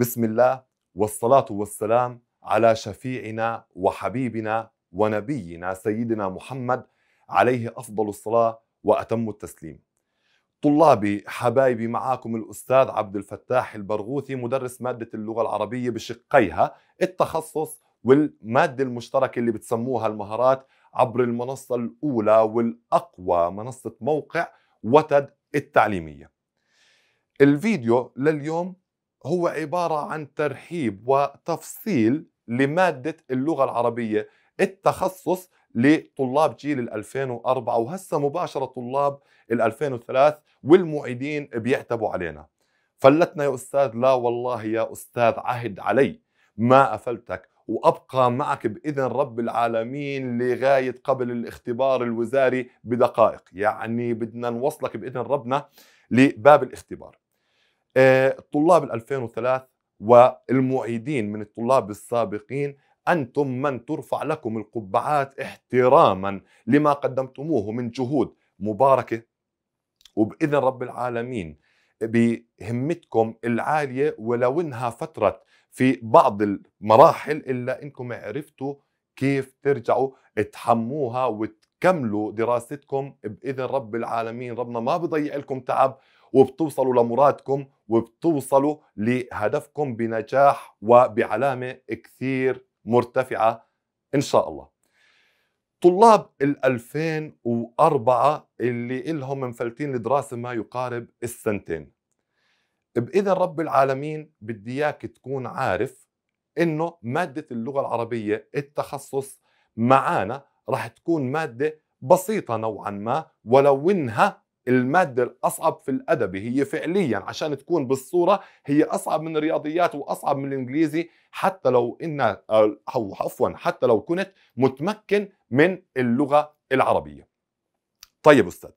بسم الله والصلاة والسلام على شفيعنا وحبيبنا ونبينا سيدنا محمد عليه أفضل الصلاة وأتم التسليم طلابي حبايبي معاكم الأستاذ عبد الفتاح البرغوثي مدرس مادة اللغة العربية بشقيها التخصص والمادة المشتركة اللي بتسموها المهارات عبر المنصة الأولى والأقوى منصة موقع وتد التعليمية الفيديو لليوم هو عبارة عن ترحيب وتفصيل لمادة اللغة العربية التخصص لطلاب جيل ال 2004 وهسه مباشرة طلاب ال 2003 والمعيدين بيعتبوا علينا فلتنا يا أستاذ لا والله يا أستاذ عهد علي ما أفلتك وأبقى معك بإذن رب العالمين لغاية قبل الاختبار الوزاري بدقائق يعني بدنا نوصلك بإذن ربنا لباب الاختبار طلاب ال 2003 والمعيدين من الطلاب السابقين انتم من ترفع لكم القبعات احتراما لما قدمتموه من جهود مباركه وباذن رب العالمين بهمتكم العاليه ولو انها فتره في بعض المراحل الا انكم عرفتوا كيف ترجعوا تحموها وتكملوا دراستكم باذن رب العالمين ربنا ما بضيع لكم تعب وبتوصلوا لمرادكم وبتوصلوا لهدفكم بنجاح وبعلامه كثير مرتفعه ان شاء الله. طلاب ال 2004 اللي الهم مفلتين لدراسه ما يقارب السنتين. باذن رب العالمين بدي اياك تكون عارف انه ماده اللغه العربيه التخصص معانا رح تكون ماده بسيطه نوعا ما ولو انها المادة الأصعب في الأدب هي فعليا عشان تكون بالصورة هي أصعب من الرياضيات وأصعب من الإنجليزي حتى لو إن آه، أو عفوا حتى لو كنت متمكن من اللغة العربية طيب أستاذ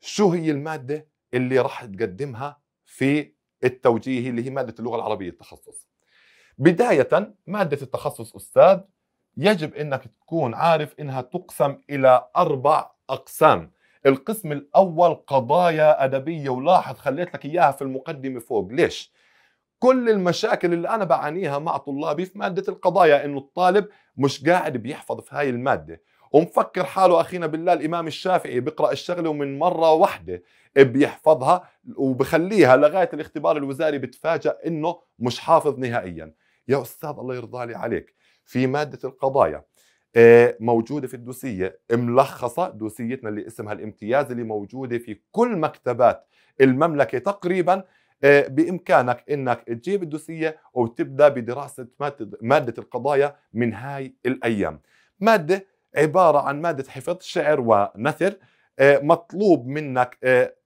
شو هي المادة اللي راح تقدمها في التوجيهي اللي هي مادة اللغة العربية التخصص بداية مادة التخصص أستاذ يجب أنك تكون عارف أنها تقسم إلى أربع أقسام القسم الاول قضايا ادبيه ولاحظ خليت لك اياها في المقدمه فوق ليش كل المشاكل اللي انا بعانيها مع طلابي في ماده القضايا انه الطالب مش قاعد بيحفظ في هاي الماده ومفكر حاله اخينا بالله الامام الشافعي بيقرا الشغله ومن مره واحده بيحفظها وبخليها لغايه الاختبار الوزاري بتفاجئ انه مش حافظ نهائيا يا استاذ الله يرضى لي عليك في ماده القضايا آه، موجوده في الدوسيه ملخصه دوسيتنا اللي اسمها الامتياز اللي موجوده في كل مكتبات المملكه تقريبا آه، بامكانك انك تجيب الدوسيه وتبدا بدراسه ماده القضايا من هاي الايام ماده عباره عن ماده حفظ شعر ونثر آه، مطلوب منك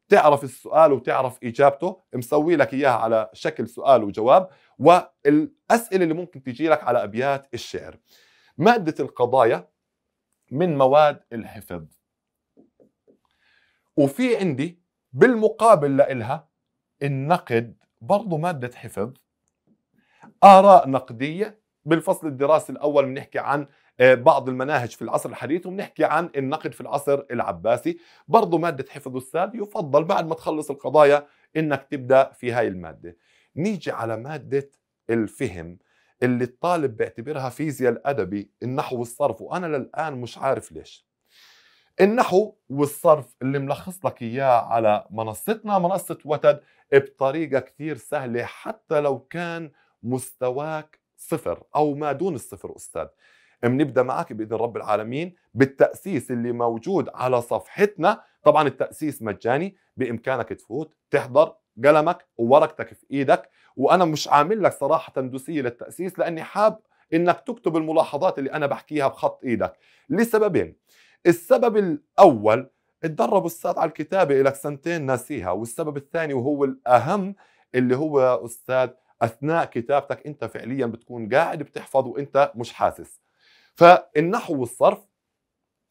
تعرف السؤال وتعرف اجابته مسوي لك اياها على شكل سؤال وجواب والاسئله اللي ممكن تجي لك على ابيات الشعر مادة القضايا من مواد الحفظ وفي عندي بالمقابل لإلها النقد برضو مادة حفظ آراء نقدية بالفصل الدراسي الأول بنحكي عن آه، بعض المناهج في العصر الحديث وبنحكي عن النقد في العصر العباسي برضو مادة حفظ أستاذ يفضل بعد ما تخلص القضايا إنك تبدأ في هاي المادة نيجي على مادة الفهم اللي الطالب بيعتبرها فيزياء الادبي النحو والصرف وانا للان مش عارف ليش النحو والصرف اللي ملخص لك اياه على منصتنا منصه وتد بطريقه كثير سهله حتى لو كان مستواك صفر او ما دون الصفر استاذ بنبدا معك باذن رب العالمين بالتاسيس اللي موجود على صفحتنا طبعا التاسيس مجاني بامكانك تفوت تحضر قلمك وورقتك في ايدك وانا مش عامل لك صراحه تندسيه للتاسيس لاني حاب انك تكتب الملاحظات اللي انا بحكيها بخط ايدك لسببين السبب الاول اتدرب استاذ على الكتابه لك سنتين ناسيها والسبب الثاني وهو الاهم اللي هو استاذ اثناء كتابتك انت فعليا بتكون قاعد بتحفظ وانت مش حاسس فالنحو والصرف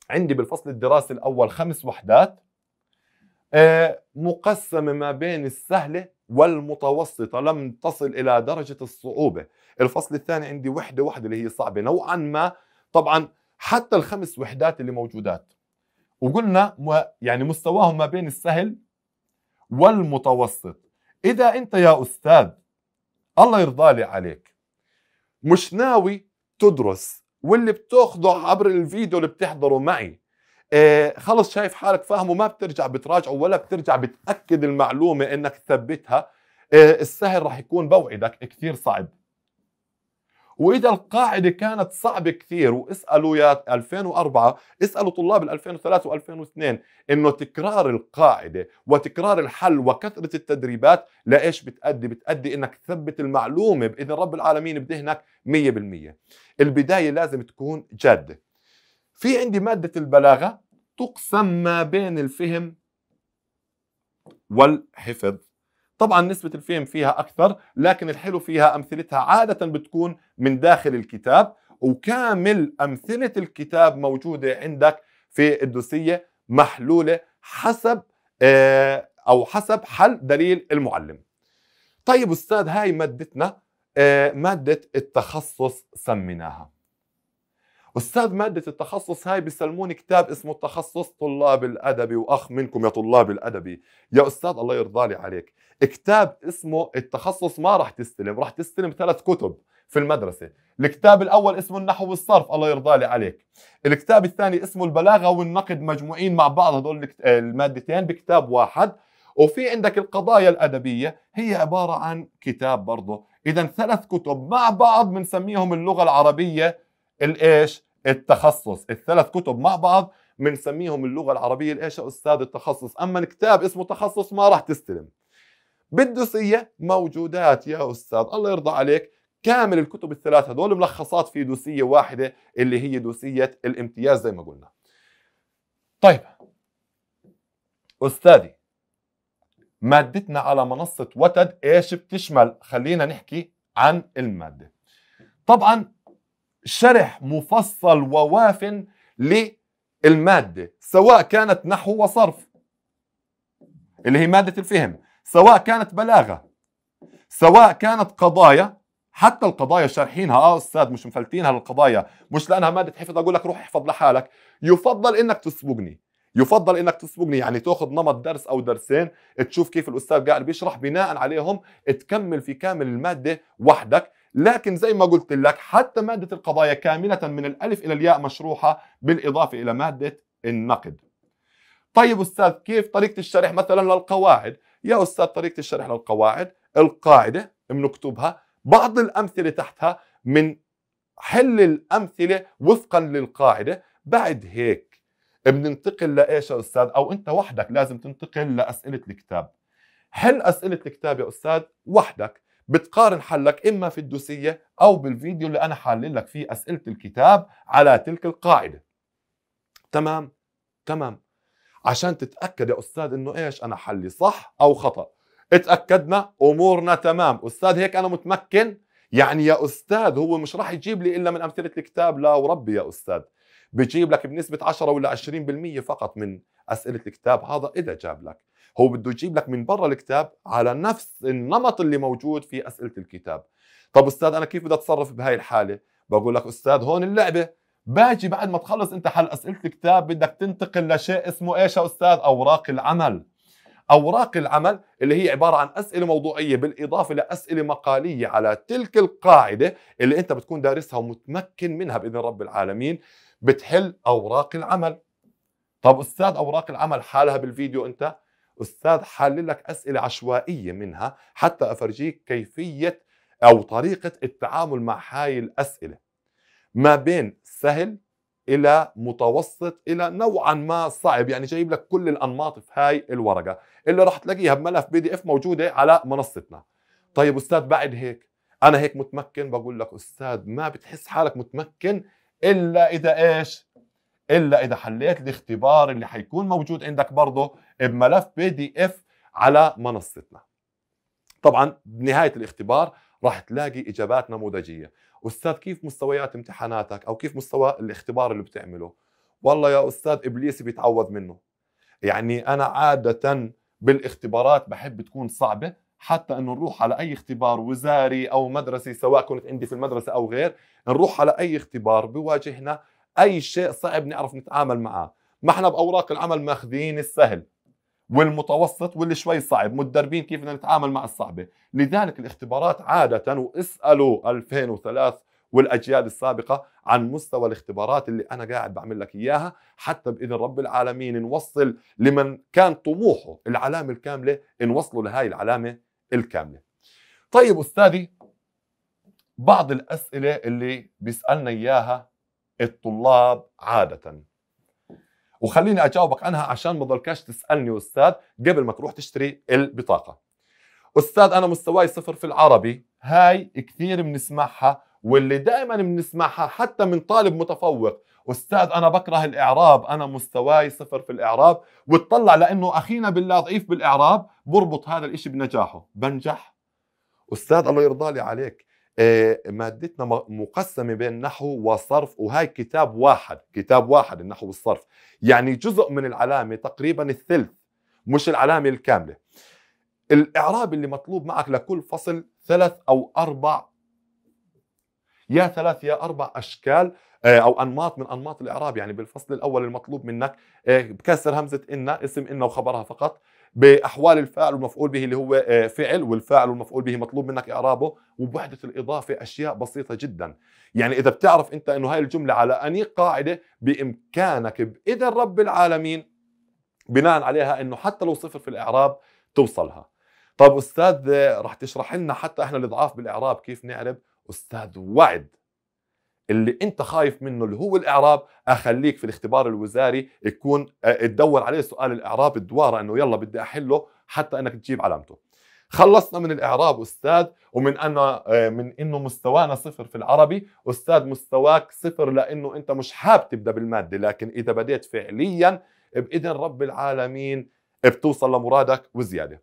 عندي بالفصل الدراسي الاول خمس وحدات آه، مقسمة ما بين السهلة والمتوسطة لم تصل إلى درجة الصعوبة الفصل الثاني عندي وحدة واحدة اللي هي صعبة نوعا ما طبعا حتى الخمس وحدات اللي موجودات وقلنا يعني مستواهم ما بين السهل والمتوسط إذا أنت يا أستاذ الله يرضى لي عليك مش ناوي تدرس واللي بتاخده عبر الفيديو اللي بتحضره معي إيه، خلص شايف حالك فاهمه ما بترجع بتراجعه ولا بترجع بتاكد المعلومه انك تثبتها إيه، السهل راح يكون بوعدك كثير صعب واذا القاعده كانت صعبه كثير واسالوا يا 2004 اسالوا طلاب 2003 و2002 انه تكرار القاعده وتكرار الحل وكثره التدريبات لايش بتادي بتادي انك تثبت المعلومه باذن رب العالمين بذهنك 100% البدايه لازم تكون جاده في عندي مادة البلاغة تقسم ما بين الفهم والحفظ طبعا نسبة الفهم فيها أكثر لكن الحلو فيها أمثلتها عادة بتكون من داخل الكتاب وكامل أمثلة الكتاب موجودة عندك في الدوسية محلولة حسب آه، أو حسب حل دليل المعلم طيب أستاذ هاي مادتنا آه، مادة التخصص سميناها أستاذ مادة التخصص هاي بيسلموني كتاب اسمه التخصص طلاب الأدبي وأخ منكم يا طلاب الأدبي يا أستاذ الله يرضى لي عليك كتاب اسمه التخصص ما راح تستلم راح تستلم ثلاث كتب في المدرسة الكتاب الأول اسمه النحو والصرف الله يرضى لي عليك الكتاب الثاني اسمه البلاغة والنقد مجموعين مع بعض هذول المادتين بكتاب واحد وفي عندك القضايا الأدبية هي عبارة عن كتاب برضه إذا ثلاث كتب مع بعض بنسميهم اللغة العربية الإيش التخصص الثلاث كتب مع بعض بنسميهم اللغه العربيه الايش استاذ التخصص اما كتاب اسمه تخصص ما راح تستلم بالدوسيه موجودات يا استاذ الله يرضى عليك كامل الكتب الثلاثه هذول ملخصات في دوسيه واحده اللي هي دوسيه الامتياز زي ما قلنا طيب استاذي مادتنا على منصه وتد ايش بتشمل خلينا نحكي عن الماده طبعا شرح مفصل وواف للماده سواء كانت نحو وصرف اللي هي ماده الفهم سواء كانت بلاغه سواء كانت قضايا حتى القضايا شارحينها اه استاذ مش مفلتينها للقضايا مش لانها ماده حفظ اقول لك روح احفظ لحالك يفضل انك تسبقني يفضل انك تسبقني يعني تاخذ نمط درس او درسين تشوف كيف الاستاذ قاعد بيشرح بناء عليهم تكمل في كامل الماده وحدك لكن زي ما قلت لك حتى مادة القضايا كاملة من الألف إلى الياء مشروحة بالإضافة إلى مادة النقد طيب أستاذ كيف طريقة الشرح مثلا للقواعد يا أستاذ طريقة الشرح للقواعد القاعدة بنكتبها بعض الأمثلة تحتها من حل الأمثلة وفقا للقاعدة بعد هيك بننتقل لإيش يا أستاذ أو أنت وحدك لازم تنتقل لأسئلة الكتاب حل أسئلة الكتاب يا أستاذ وحدك بتقارن حلك اما في الدوسيه او بالفيديو اللي انا حلل لك فيه اسئله الكتاب على تلك القاعده تمام تمام عشان تتاكد يا استاذ انه ايش انا حلي صح او خطا اتاكدنا امورنا تمام استاذ هيك انا متمكن يعني يا استاذ هو مش راح يجيب لي الا من امثله الكتاب لا وربي يا استاذ بجيب لك بنسبه 10 ولا 20% فقط من اسئله الكتاب هذا اذا جاب لك هو بده يجيب لك من برا الكتاب على نفس النمط اللي موجود في اسئله الكتاب طب استاذ انا كيف بدي اتصرف بهاي الحاله بقول لك استاذ هون اللعبه باجي بعد ما تخلص انت حل اسئله الكتاب بدك تنتقل لشيء اسمه ايش يا استاذ اوراق العمل اوراق العمل اللي هي عباره عن اسئله موضوعيه بالاضافه لاسئله مقاليه على تلك القاعده اللي انت بتكون دارسها ومتمكن منها باذن رب العالمين بتحل اوراق العمل طب استاذ اوراق العمل حالها بالفيديو انت أستاذ حل لك أسئلة عشوائية منها حتى أفرجيك كيفية أو طريقة التعامل مع هاي الأسئلة ما بين سهل الى متوسط الى نوعا ما صعب يعني جايب لك كل الانماط في هاي الورقه اللي راح تلاقيها بملف بي دي اف موجوده على منصتنا طيب استاذ بعد هيك انا هيك متمكن بقول لك استاذ ما بتحس حالك متمكن الا اذا ايش الا اذا حليت الاختبار اللي حيكون موجود عندك برضه بملف بي دي اف على منصتنا طبعا بنهايه الاختبار راح تلاقي اجابات نموذجيه استاذ كيف مستويات امتحاناتك او كيف مستوى الاختبار اللي بتعمله والله يا استاذ ابليس بيتعوض منه يعني انا عاده بالاختبارات بحب تكون صعبه حتى انه نروح على اي اختبار وزاري او مدرسي سواء كنت عندي في المدرسه او غير نروح على اي اختبار بواجهنا اي شيء صعب نعرف نتعامل معاه ما احنا باوراق العمل ماخذين السهل والمتوسط واللي شوي صعب متدربين كيف بدنا نتعامل مع الصعبه لذلك الاختبارات عاده واسالوا 2003 والاجيال السابقه عن مستوى الاختبارات اللي انا قاعد بعمل لك اياها حتى باذن رب العالمين نوصل لمن كان طموحه العلامه الكامله نوصله لهي العلامه الكامله طيب استاذي بعض الاسئله اللي بيسالنا اياها الطلاب عادة وخليني أجاوبك عنها عشان ما ضلكش تسألني أستاذ قبل ما تروح تشتري البطاقة أستاذ أنا مستواي صفر في العربي هاي كثير بنسمعها واللي دائما بنسمعها حتى من طالب متفوق أستاذ أنا بكره الإعراب أنا مستواي صفر في الإعراب وتطلع لأنه أخينا بالله ضعيف بالإعراب بربط هذا الإشي بنجاحه بنجح أستاذ الله يرضى لي عليك آه، مادتنا مقسمه بين نحو وصرف وهي كتاب واحد كتاب واحد النحو والصرف يعني جزء من العلامه تقريبا الثلث مش العلامه الكامله الاعراب اللي مطلوب معك لكل فصل ثلاث او اربع يا ثلاث يا اربع اشكال آه، او انماط من انماط الاعراب يعني بالفصل الاول المطلوب منك آه، بكسر همزه ان اسم ان وخبرها فقط باحوال الفاعل والمفعول به اللي هو آه، فعل والفاعل والمفعول به مطلوب منك اعرابه وبوحده الاضافه اشياء بسيطه جدا يعني اذا بتعرف انت انه هاي الجمله على اني قاعده بامكانك باذن رب العالمين بناء عليها انه حتى لو صفر في الاعراب توصلها طب استاذ آه، رح تشرح لنا حتى احنا الاضعاف بالاعراب كيف نعرب استاذ وعد اللي انت خايف منه اللي هو الاعراب اخليك في الاختبار الوزاري تكون آه، تدور عليه سؤال الاعراب الدواره انه يلا بدي احله حتى انك تجيب علامته خلصنا من الاعراب استاذ ومن انا آه، من انه مستوانا صفر في العربي استاذ مستواك صفر لانه انت مش حاب تبدا بالماده لكن اذا بديت فعليا باذن رب العالمين بتوصل لمرادك وزياده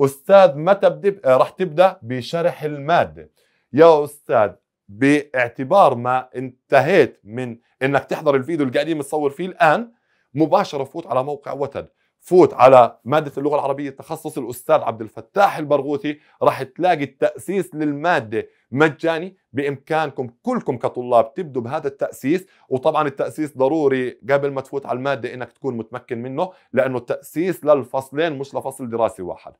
استاذ متى بدي آه، رح تبدا بشرح الماده يا استاذ باعتبار ما انتهيت من انك تحضر الفيديو اللي قاعدين بنصور فيه الان مباشره فوت على موقع وتد فوت على مادة اللغة العربية تخصص الأستاذ عبد الفتاح البرغوثي راح تلاقي التأسيس للمادة مجاني بإمكانكم كلكم كطلاب تبدوا بهذا التأسيس وطبعا التأسيس ضروري قبل ما تفوت على المادة إنك تكون متمكن منه لأنه التأسيس للفصلين مش لفصل دراسي واحد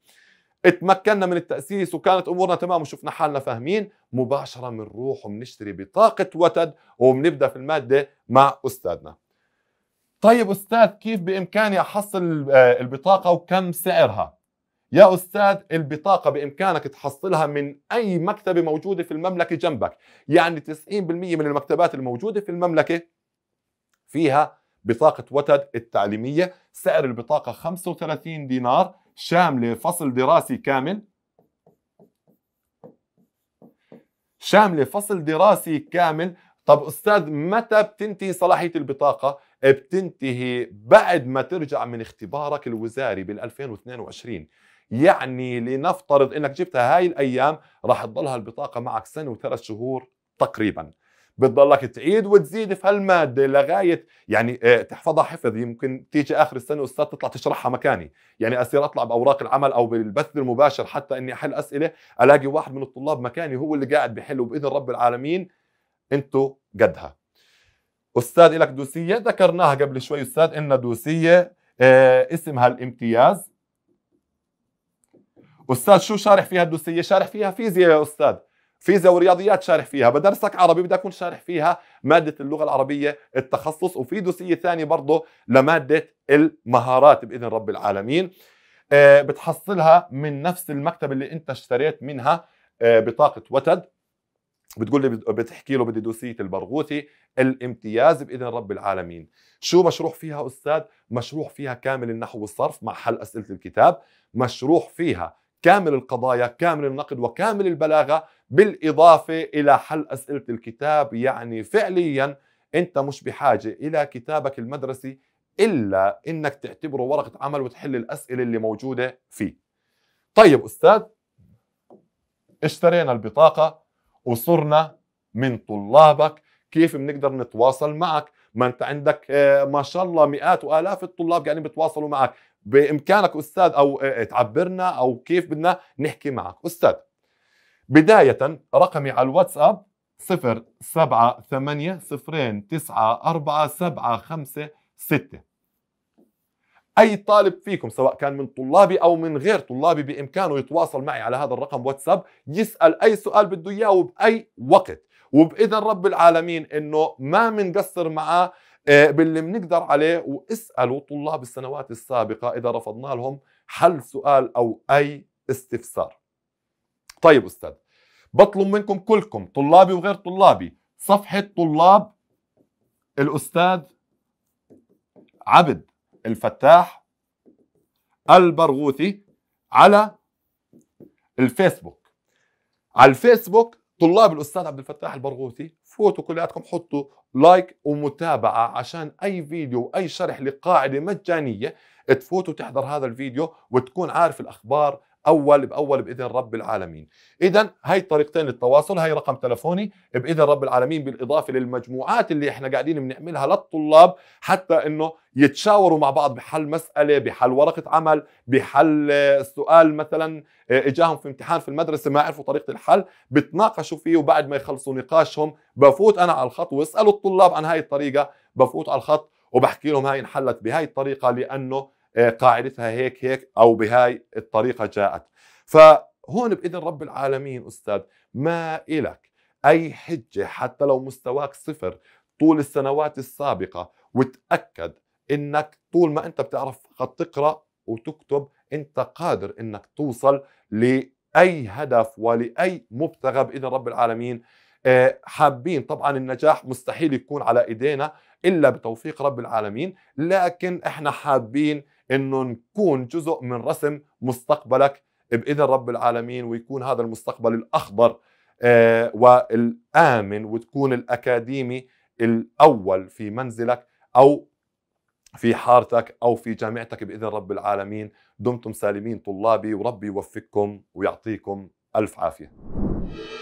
اتمكنا من التأسيس وكانت أمورنا تمام وشفنا حالنا فاهمين مباشرة بنروح وبنشتري بطاقة وتد وبنبدأ في المادة مع أستاذنا طيب أستاذ كيف بإمكاني أحصل آه، البطاقة وكم سعرها؟ يا أستاذ البطاقة بإمكانك تحصلها من أي مكتبة موجودة في المملكة جنبك يعني 90% من المكتبات الموجودة في المملكة فيها بطاقة وتد التعليمية سعر البطاقة 35 دينار شامله فصل دراسي كامل شامله فصل دراسي كامل طب استاذ متى بتنتهي صلاحيه البطاقه بتنتهي بعد ما ترجع من اختبارك الوزاري بال2022 يعني لنفترض انك جبتها هاي الايام راح تضلها البطاقه معك سنه وثلاث شهور تقريبا بتضلك تعيد وتزيد في هالماده لغايه يعني آه، تحفظها حفظ يمكن تيجي اخر السنه استاذ تطلع تشرحها مكاني يعني اصير اطلع باوراق العمل او بالبث المباشر حتى اني احل اسئله الاقي واحد من الطلاب مكاني هو اللي قاعد بحل وباذن رب العالمين انتم قدها استاذ لك دوسيه ذكرناها قبل شوي استاذ ان دوسيه آه، اسمها الامتياز استاذ شو شارح فيها الدوسيه شارح فيها فيزياء يا استاذ فيزياء ورياضيات شارح فيها بدرسك عربي بدي اكون شارح فيها ماده اللغه العربيه التخصص وفي دوسيه ثانيه برضه لماده المهارات باذن رب العالمين آه، بتحصلها من نفس المكتب اللي انت اشتريت منها آه، بطاقه وتد بتقول لي بتحكي له بدي دوسيه البرغوثي الامتياز باذن رب العالمين شو مشروح فيها استاذ مشروح فيها كامل النحو والصرف مع حل اسئله الكتاب مشروح فيها كامل القضايا كامل النقد وكامل البلاغه بالإضافة إلى حل أسئلة الكتاب يعني فعليا أنت مش بحاجة إلى كتابك المدرسي إلا أنك تعتبره ورقة عمل وتحل الأسئلة اللي موجودة فيه طيب أستاذ اشترينا البطاقة وصرنا من طلابك كيف بنقدر نتواصل معك ما انت عندك آه، ما شاء الله مئات والاف الطلاب قاعدين بيتواصلوا معك بامكانك استاذ او آه، تعبرنا او كيف بدنا نحكي معك استاذ بداية رقمي على الواتساب صفرين تسعة 4 7 5 6 أي طالب فيكم سواء كان من طلابي أو من غير طلابي بإمكانه يتواصل معي على هذا الرقم واتساب يسأل أي سؤال بده إياه وبأي وقت وبإذن رب العالمين إنه ما منقصر معاه آه، باللي بنقدر عليه واسألوا طلاب السنوات السابقة إذا رفضنا لهم حل سؤال أو أي استفسار طيب أستاذ بطلب منكم كلكم طلابي وغير طلابي صفحة طلاب الأستاذ عبد الفتاح البرغوثي على الفيسبوك على الفيسبوك طلاب الأستاذ عبد الفتاح البرغوثي فوتوا كلياتكم حطوا لايك ومتابعة عشان أي فيديو وأي شرح لقاعدة مجانية تفوتوا تحضر هذا الفيديو وتكون عارف الأخبار اول باول باذن رب العالمين اذا هاي طريقتين للتواصل هاي رقم تلفوني باذن رب العالمين بالاضافه للمجموعات اللي احنا قاعدين بنعملها للطلاب حتى انه يتشاوروا مع بعض بحل مساله بحل ورقه عمل بحل آه، سؤال مثلا آه، اجاهم في امتحان في المدرسه ما عرفوا طريقه الحل بتناقشوا فيه وبعد ما يخلصوا نقاشهم بفوت انا على الخط واسالوا الطلاب عن هاي الطريقه بفوت على الخط وبحكي لهم هاي انحلت بهاي الطريقه لانه آه، قاعدتها هيك هيك او بهاي الطريقه جاءت فهون باذن رب العالمين استاذ ما إلك اي حجه حتى لو مستواك صفر طول السنوات السابقه وتاكد انك طول ما انت بتعرف فقط تقرا وتكتب انت قادر انك توصل لاي هدف ولاي مبتغى باذن رب العالمين آه، حابين طبعا النجاح مستحيل يكون على ايدينا الا بتوفيق رب العالمين لكن احنا حابين انه نكون جزء من رسم مستقبلك باذن رب العالمين ويكون هذا المستقبل الاخضر آه، والامن وتكون الاكاديمي الاول في منزلك او في حارتك او في جامعتك باذن رب العالمين دمتم سالمين طلابي وربي يوفقكم ويعطيكم الف عافيه